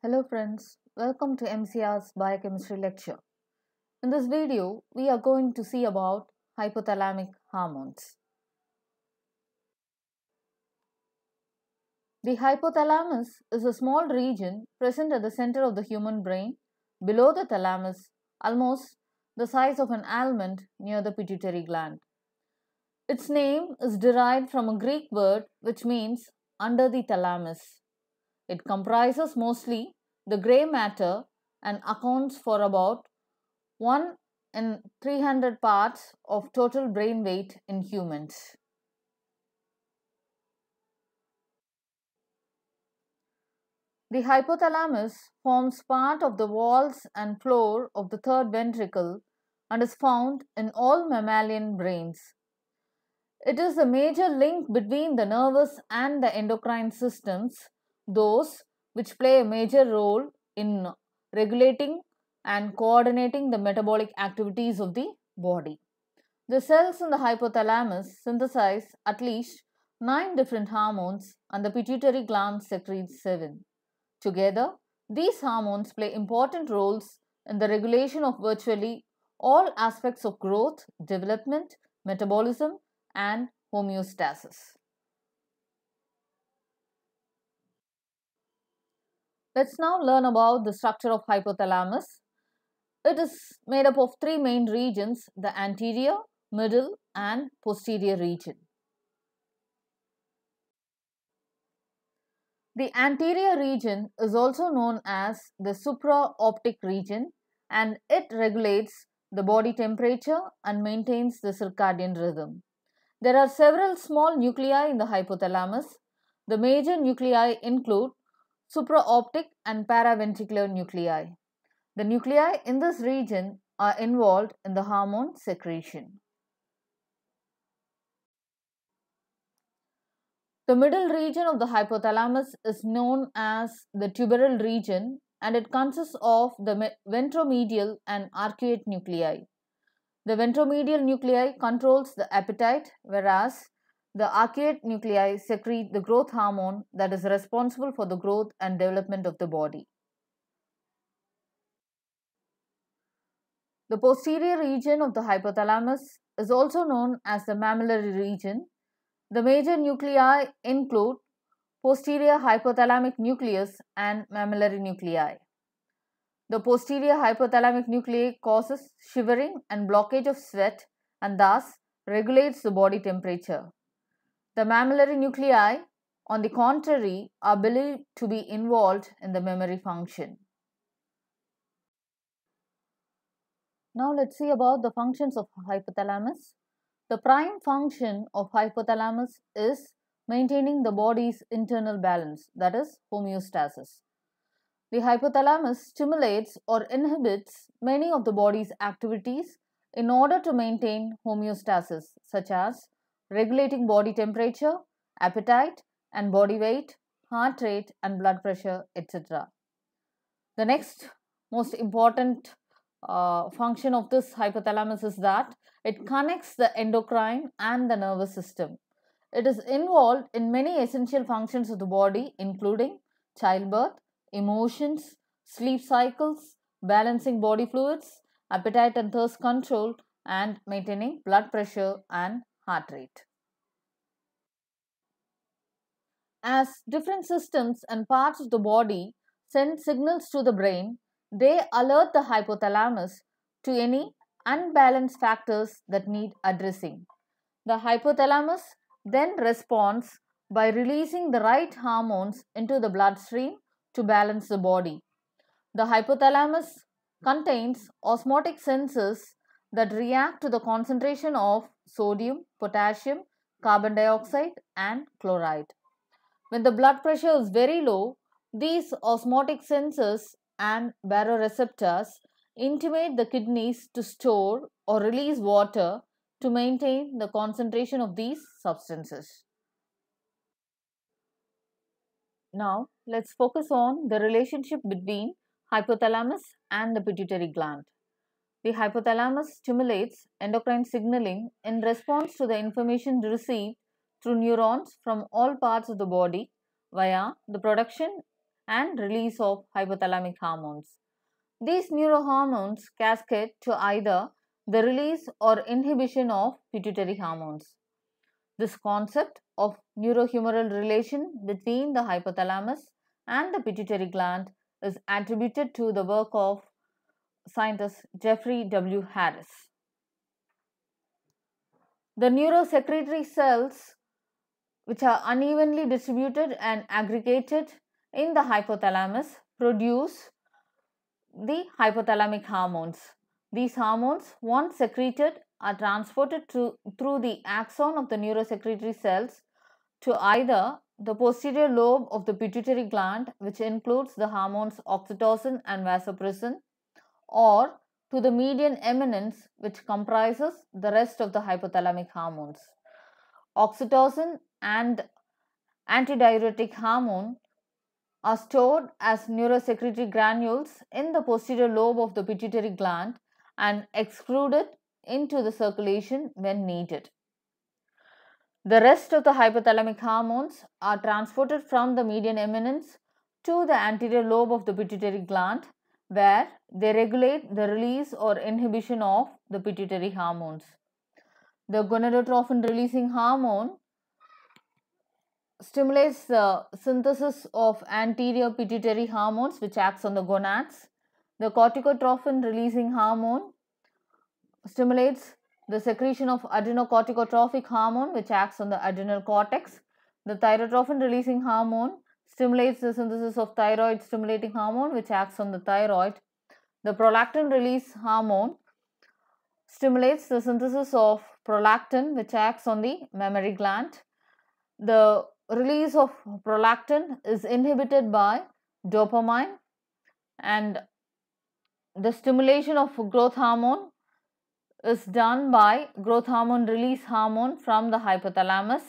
Hello friends, welcome to MCR's biochemistry lecture. In this video, we are going to see about hypothalamic hormones. The hypothalamus is a small region present at the center of the human brain, below the thalamus, almost the size of an almond near the pituitary gland. Its name is derived from a Greek word which means under the thalamus. It comprises mostly the grey matter and accounts for about 1 in 300 parts of total brain weight in humans. The hypothalamus forms part of the walls and floor of the third ventricle and is found in all mammalian brains. It is the major link between the nervous and the endocrine systems those which play a major role in regulating and coordinating the metabolic activities of the body. The cells in the hypothalamus synthesize at least 9 different hormones and the pituitary gland secretes 7. Together, these hormones play important roles in the regulation of virtually all aspects of growth, development, metabolism, and homeostasis. Let's now learn about the structure of hypothalamus. It is made up of three main regions, the anterior, middle and posterior region. The anterior region is also known as the supraoptic region and it regulates the body temperature and maintains the circadian rhythm. There are several small nuclei in the hypothalamus. The major nuclei include supraoptic and paraventricular nuclei. The nuclei in this region are involved in the hormone secretion. The middle region of the hypothalamus is known as the tuberal region and it consists of the ventromedial and arcuate nuclei. The ventromedial nuclei controls the appetite whereas the arcuate nuclei secrete the growth hormone that is responsible for the growth and development of the body. The posterior region of the hypothalamus is also known as the mammillary region. The major nuclei include posterior hypothalamic nucleus and mammillary nuclei. The posterior hypothalamic nuclei causes shivering and blockage of sweat and thus regulates the body temperature. The mammillary nuclei, on the contrary, are believed to be involved in the memory function. Now let's see about the functions of hypothalamus. The prime function of hypothalamus is maintaining the body's internal balance, that is homeostasis. The hypothalamus stimulates or inhibits many of the body's activities in order to maintain homeostasis, such as regulating body temperature, appetite and body weight, heart rate and blood pressure, etc. The next most important uh, function of this hypothalamus is that it connects the endocrine and the nervous system. It is involved in many essential functions of the body, including childbirth, emotions, sleep cycles, balancing body fluids, appetite and thirst control, and maintaining blood pressure and heart rate. As different systems and parts of the body send signals to the brain, they alert the hypothalamus to any unbalanced factors that need addressing. The hypothalamus then responds by releasing the right hormones into the bloodstream to balance the body. The hypothalamus contains osmotic sensors that react to the concentration of sodium, potassium, carbon dioxide and chloride. When the blood pressure is very low, these osmotic sensors and baroreceptors intimate the kidneys to store or release water to maintain the concentration of these substances. Now, let's focus on the relationship between hypothalamus and the pituitary gland. The hypothalamus stimulates endocrine signaling in response to the information received through neurons from all parts of the body via the production and release of hypothalamic hormones. These neurohormones cascade to either the release or inhibition of pituitary hormones. This concept of neurohumoral relation between the hypothalamus and the pituitary gland is attributed to the work of scientist Jeffrey W. Harris. The neurosecretory cells, which are unevenly distributed and aggregated in the hypothalamus, produce the hypothalamic hormones. These hormones, once secreted, are transported to, through the axon of the neurosecretory cells to either the posterior lobe of the pituitary gland, which includes the hormones oxytocin and vasopressin, or to the median eminence which comprises the rest of the hypothalamic hormones. Oxytocin and antidiuretic hormone are stored as neurosecretory granules in the posterior lobe of the pituitary gland and excreted into the circulation when needed. The rest of the hypothalamic hormones are transported from the median eminence to the anterior lobe of the pituitary gland where they regulate the release or inhibition of the pituitary hormones. The gonadotrophin releasing hormone stimulates the synthesis of anterior pituitary hormones which acts on the gonads. The corticotrophin releasing hormone stimulates the secretion of adrenocorticotrophic hormone which acts on the adrenal cortex. The thyrotrophin releasing hormone stimulates the synthesis of thyroid stimulating hormone which acts on the thyroid. The prolactin release hormone stimulates the synthesis of prolactin which acts on the mammary gland. The release of prolactin is inhibited by dopamine and the stimulation of growth hormone is done by growth hormone release hormone from the hypothalamus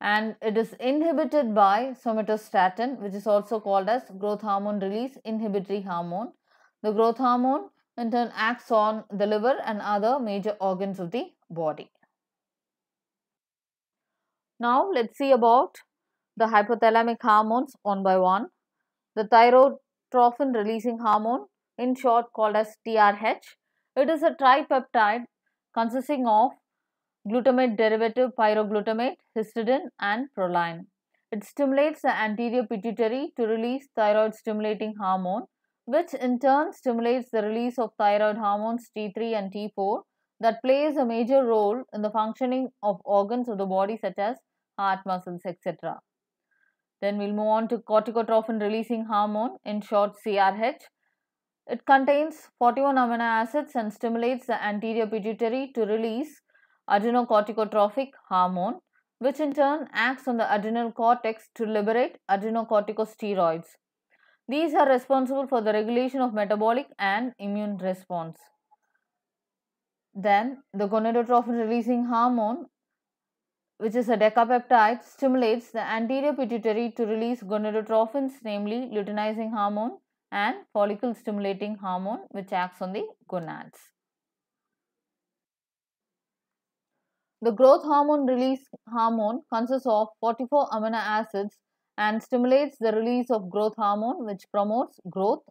and it is inhibited by somatostatin which is also called as growth hormone release inhibitory hormone. The growth hormone in turn acts on the liver and other major organs of the body. Now let's see about the hypothalamic hormones one by one. The thyrotrophin releasing hormone in short called as TRH. It is a tripeptide consisting of glutamate derivative pyroglutamate, histidine and proline. It stimulates the anterior pituitary to release thyroid stimulating hormone which in turn stimulates the release of thyroid hormones T3 and T4 that plays a major role in the functioning of organs of the body such as heart muscles etc. Then we'll move on to corticotrophin releasing hormone in short CRH. It contains 41 amino acids and stimulates the anterior pituitary to release adrenocorticotrophic hormone, which in turn acts on the adrenal cortex to liberate adrenocorticosteroids. These are responsible for the regulation of metabolic and immune response. Then, the gonadotrophin releasing hormone, which is a decapeptide, stimulates the anterior pituitary to release gonadotrophins, namely luteinizing hormone and follicle stimulating hormone, which acts on the gonads. The growth hormone release hormone consists of 44 amino acids and stimulates the release of growth hormone which promotes growth.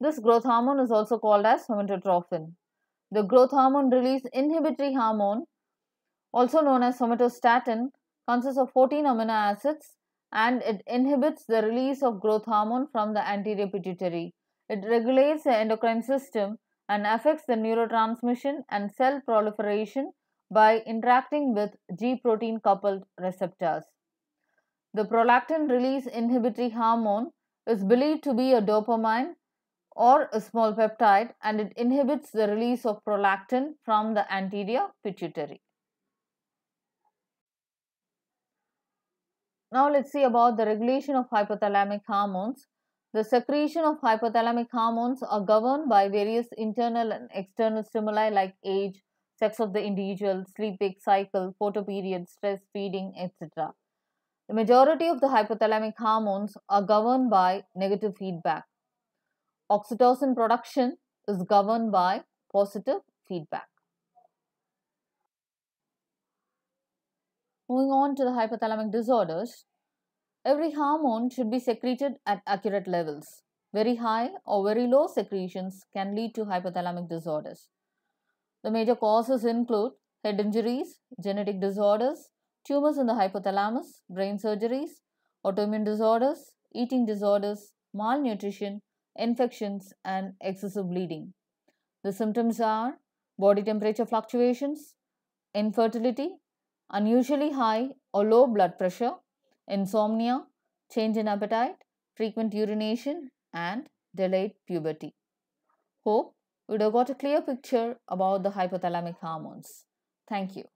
This growth hormone is also called as somatotrophin. The growth hormone release inhibitory hormone also known as somatostatin consists of 14 amino acids and it inhibits the release of growth hormone from the anterior pituitary. It regulates the endocrine system and affects the neurotransmission and cell proliferation by interacting with G protein coupled receptors. The prolactin release inhibitory hormone is believed to be a dopamine or a small peptide and it inhibits the release of prolactin from the anterior pituitary. Now let's see about the regulation of hypothalamic hormones. The secretion of hypothalamic hormones are governed by various internal and external stimuli like age, sex of the individual, sleep wake cycle, photoperiod, stress, feeding, etc. The majority of the hypothalamic hormones are governed by negative feedback. Oxytocin production is governed by positive feedback. Moving on to the hypothalamic disorders, every hormone should be secreted at accurate levels. Very high or very low secretions can lead to hypothalamic disorders. The major causes include head injuries, genetic disorders, tumors in the hypothalamus, brain surgeries, autoimmune disorders, eating disorders, malnutrition, infections, and excessive bleeding. The symptoms are body temperature fluctuations, infertility, unusually high or low blood pressure, insomnia, change in appetite, frequent urination, and delayed puberty. Hope We'd have got a clear picture about the hypothalamic hormones. Thank you.